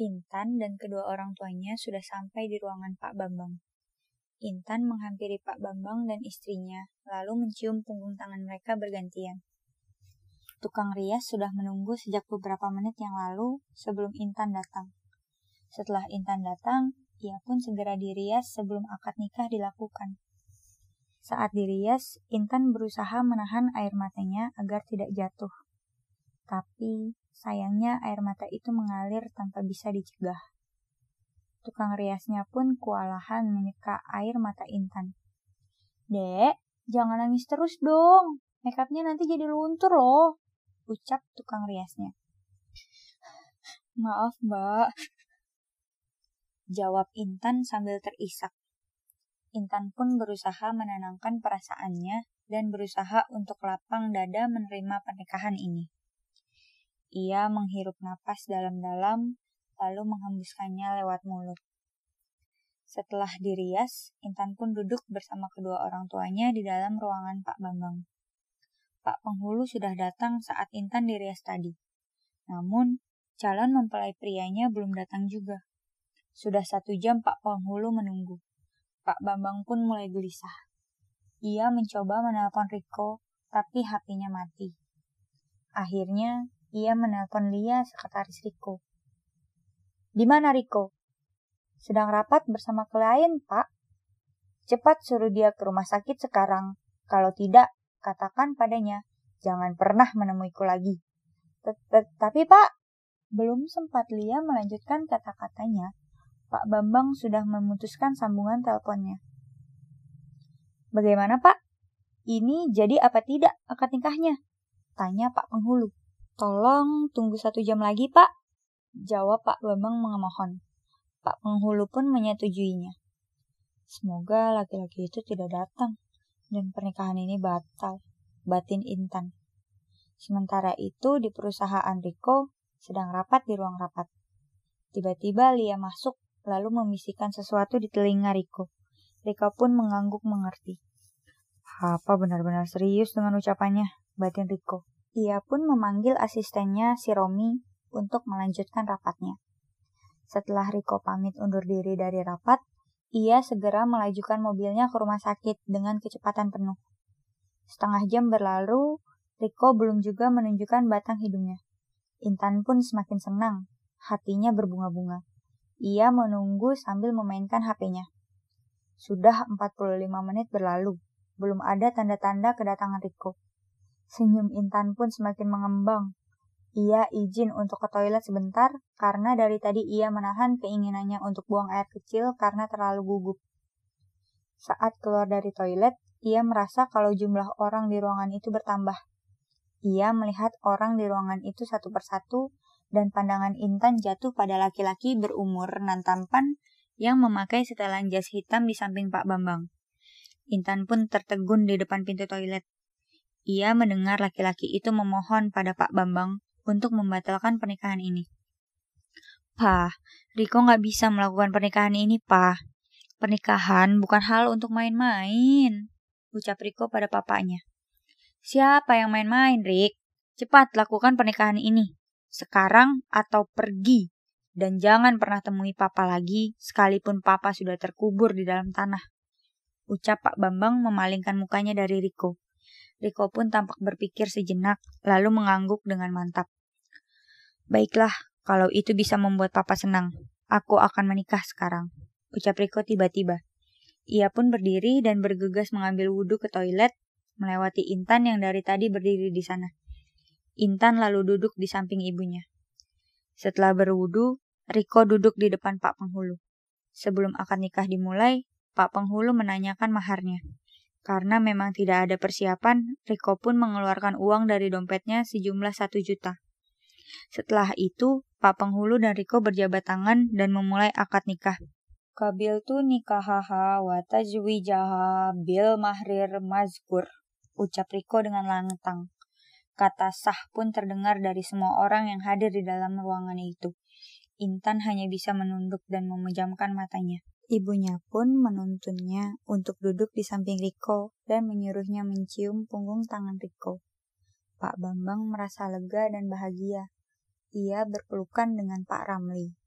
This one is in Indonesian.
Intan dan kedua orang tuanya sudah sampai di ruangan Pak Bambang. Intan menghampiri Pak Bambang dan istrinya, lalu mencium punggung tangan mereka bergantian. Tukang rias sudah menunggu sejak beberapa menit yang lalu sebelum Intan datang. Setelah Intan datang, ia pun segera dirias sebelum akad nikah dilakukan. Saat dirias, Intan berusaha menahan air matanya agar tidak jatuh. Tapi sayangnya air mata itu mengalir tanpa bisa dicegah. Tukang riasnya pun kewalahan menyeka air mata Intan. Dek, jangan nangis terus dong. Makeupnya nanti jadi luntur loh. Ucap tukang riasnya. Maaf mbak. Jawab Intan sambil terisak. Intan pun berusaha menenangkan perasaannya dan berusaha untuk lapang dada menerima pernikahan ini. Ia menghirup napas dalam-dalam, lalu menghembuskannya lewat mulut. Setelah dirias, Intan pun duduk bersama kedua orang tuanya di dalam ruangan Pak Bambang. Pak Penghulu sudah datang saat Intan dirias tadi. Namun, calon mempelai prianya belum datang juga. Sudah satu jam Pak Penghulu menunggu. Pak Bambang pun mulai gelisah. Ia mencoba menelpon Riko, tapi hatinya mati. Akhirnya, ia menelpon Lia, sekretaris Riko. Di mana Riko? Sedang rapat bersama klien, Pak. Cepat suruh dia ke rumah sakit sekarang. Kalau tidak, katakan padanya, jangan pernah menemuiku lagi. Tapi, Pak, belum sempat Lia melanjutkan kata-katanya, Pak Bambang sudah memutuskan sambungan teleponnya. Bagaimana, Pak? Ini jadi apa tidak akad nikahnya? Tanya Pak Penghulu. Tolong tunggu satu jam lagi, Pak. Jawab Pak Bambang mengemohon Pak penghulu pun menyetujuinya. Semoga laki-laki itu tidak datang dan pernikahan ini batal, batin Intan. Sementara itu di perusahaan Riko sedang rapat di ruang rapat. Tiba-tiba Lia masuk lalu memisikkan sesuatu di telinga Riko. Riko pun mengangguk mengerti. Apa benar-benar serius dengan ucapannya, batin Riko. Ia pun memanggil asistennya si Romi untuk melanjutkan rapatnya. Setelah Riko pamit undur diri dari rapat, ia segera melajukan mobilnya ke rumah sakit dengan kecepatan penuh. Setengah jam berlalu, Riko belum juga menunjukkan batang hidungnya. Intan pun semakin senang, hatinya berbunga-bunga. Ia menunggu sambil memainkan HP-nya. Sudah 45 menit berlalu, belum ada tanda-tanda kedatangan Riko. Senyum Intan pun semakin mengembang. Ia izin untuk ke toilet sebentar karena dari tadi ia menahan keinginannya untuk buang air kecil karena terlalu gugup. Saat keluar dari toilet, ia merasa kalau jumlah orang di ruangan itu bertambah. Ia melihat orang di ruangan itu satu persatu dan pandangan Intan jatuh pada laki-laki berumur nan tampan yang memakai setelan jas hitam di samping Pak Bambang. Intan pun tertegun di depan pintu toilet. Ia mendengar laki-laki itu memohon pada Pak Bambang untuk membatalkan pernikahan ini. Pak, Riko nggak bisa melakukan pernikahan ini, Pak. Pernikahan bukan hal untuk main-main, ucap Riko pada papanya. Siapa yang main-main, Rik? Cepat lakukan pernikahan ini. Sekarang atau pergi. Dan jangan pernah temui papa lagi, sekalipun papa sudah terkubur di dalam tanah. Ucap Pak Bambang memalingkan mukanya dari Riko. Riko pun tampak berpikir sejenak, lalu mengangguk dengan mantap. Baiklah, kalau itu bisa membuat papa senang, aku akan menikah sekarang, ucap Riko tiba-tiba. Ia pun berdiri dan bergegas mengambil wudhu ke toilet, melewati Intan yang dari tadi berdiri di sana. Intan lalu duduk di samping ibunya. Setelah berwudu, Riko duduk di depan Pak Penghulu. Sebelum akan nikah dimulai, Pak Penghulu menanyakan maharnya. Karena memang tidak ada persiapan, Riko pun mengeluarkan uang dari dompetnya sejumlah satu juta. Setelah itu, Pak Penghulu dan Riko berjabat tangan dan memulai akad nikah. Kabil tu nikahaha wa tajwijaha bil mahrir mazkur, ucap Riko dengan lantang. Kata sah pun terdengar dari semua orang yang hadir di dalam ruangan itu. Intan hanya bisa menunduk dan memejamkan matanya. Ibunya pun menuntunnya untuk duduk di samping Riko dan menyuruhnya mencium punggung tangan Riko. Pak Bambang merasa lega dan bahagia. Ia berpelukan dengan Pak Ramli.